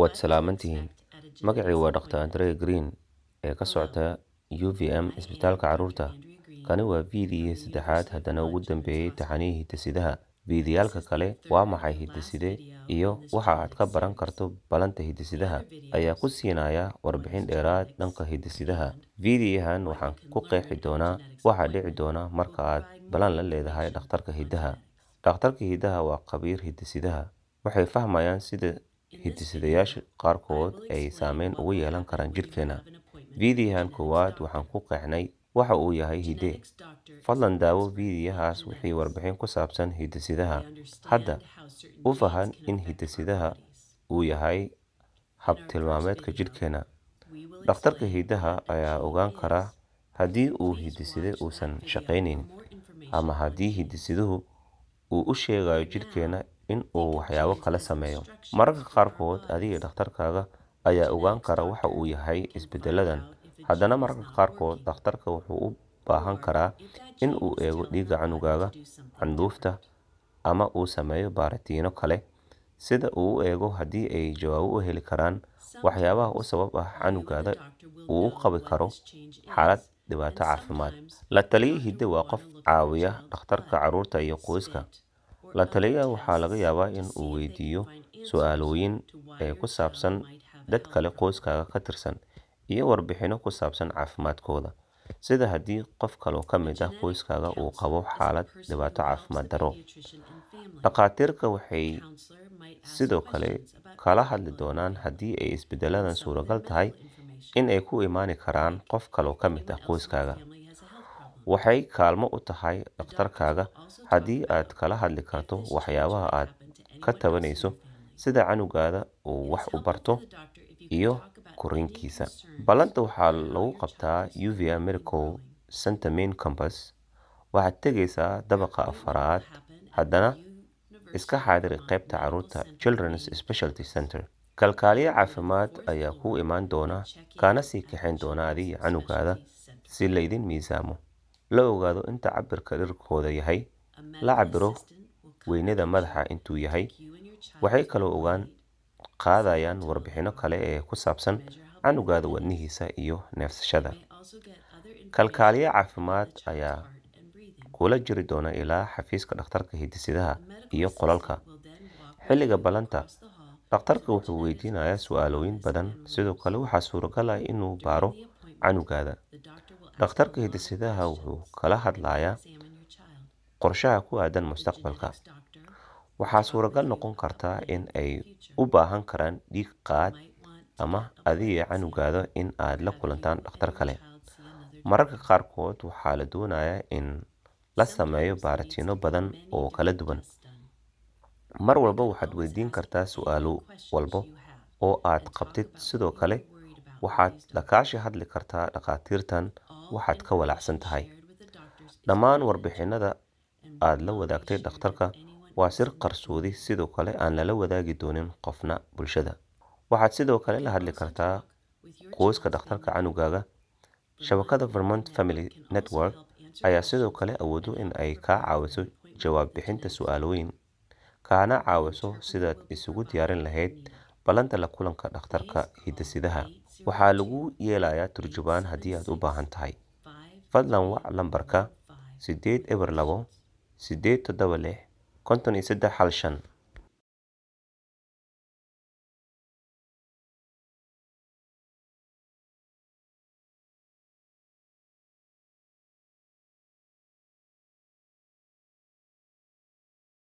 waad salaaman tihiin magacii waa dhaktar andre green ee ka socta u v m isbitaalka caruurta kani waa viidiyii saddexaad haddana ugu dambeeyey taxanihii hidasidaha viidiyaalka kale waa maxay hiddaside iyo waxa aad ka baran karto balanta hidasidaha ayaa ku siinaya warbixin dheeraad dhanka hidasidaha viidiyahan waxaan ku qeexi doonaa waxaa dhici doona marka aad balan la leedahay dhakhtarka hiddaha dhakhtarka hiddaha waa khabiir hidasidaha waxay fahmayaan sida hidde-sideyaasha qaarkood ay saameyn ugu yeelan karaan jirkeena fiidiyahan koowaad waxaan ku qeexnay waxa uu yahay hidde fadlan daawo fiidiyahaas wixii warbixin ku saabsan hidde-sidaha hadda u fahan in hidde-sidaha uu yahay hab tilmaameedka jidhkeena dhakhtarka hiddaha ayaa ogaan kara haddii uu hidde-side uusan shaqaynayn ama haddii hidde-siduhu uu u sheegayo jidhkeena in uu waxyaabo kale sameeyo mararka qaarkood adiga dhakhtarkaaga ayaa ogaan kara waxa uu yahay isbedeladan haddana mararka qaarkood dhakhtarka wuxuu u baahan karaa in uu eego dhiigga canugaaga candhuufta ama uu sameeyo baaritiino kale sida uu u eego haddii ay jawaabo u heli karaan waxyaabaha u sabab ah canugaada uu u qabi karo xaalad dhibaato caafimaad la taliya hidde waa qof caawiya dhakhtarka caruurta iyo qoyska la taliya waxaa laga yaabaa in uu weydiiyo su-aalooyin ee ku saabsan dad kale qoyskaaga ka tirsan iyo warbixino ku saabsan caafimaadkooda sida haddii qof kaloo ka mid ah qoyskaaga uu qabo xaalad dhibaato caafimaad daro dhakhaatiirka waxay sidoo kale kala hadli doonaan haddii ay isbedeladan suuragal tahay in ay ku imaani karaan qof kaloo ka mid ah qoyskaaga waxay kaalmo u tahay dhakhtarkaaga haddii aad kala hadli karto waxyaabaha aad ka tabanayso sida canugaada uu wax u barto iyo koriinkiisa ballanta waxaa lagu qabtaa uvia merico sentamain compass waxaad tegaysaa dabaqa afaraad haddana iska xaadiri qaybta caruurta childrens specialty center kalkaaliye caafimaad ayaa kuu imaan doona kaana sii kaxayn doona adiga canugaada si laydin miisaamo la ogaado inta cabirka dhirkooda yahay la cabiro weynada madaxa intuu yahay waxay kaloo ogaan qaadayaan warbixino kale ee ku saabsan canugaada wadnihiisa iyo neefsashada kalkaaliye caafimaad ayaa kula jiri doona ilaa xafiiska dhakhtarka hidisidaha iyo qolalka xilliga ballanta dhakhtarka wuxuu weydiinayaa su-aalooyin badan sidoo kale waxaa suuragal ah inuu baaro canugaada dhakhtarka hidasidaha wuxuu kala hadlayaa qorshaha ku aadan mustaqbalka waxaa suuragal noqon kartaa in ay u baahan karaan dhiig qaad ama adiga canugaada in aad la kulantaan dhakhtar kale mararka qaarkood waxaa la doonayaa in la sameeyo baaritiino badan oo kala duwan mar walba waxaad weydiin kartaa su-aalo walbo oo aad qabtid sidoo kale waxaad dhakaashi hadli kartaa dhakhaatiirtan waxaad ka walaacsan tahay dhammaan warbixinada aad la wadaagtay dhakhtarka waa sir qarsoodi sidoo kale aan lala wadaagi doonin qofna bulshada waxaad sidoo kale la hadli kartaa qoyska dhakhtarka canugaaga shabakada vermont family network ayaa sidoo kale awoodo in ay kaa caawiso jawaab bixinta su-aalooyin kaana caawiso sidaad isugu diyaarin lahayd ballanta la kulanka dhakhtarka hidasidaha waxaa lagu yeelayaa turjubaan haddii aad u baahan tahay fadlan wac lambarka sideed eber labo sideed toddoba lix konton iyo saddex hal shan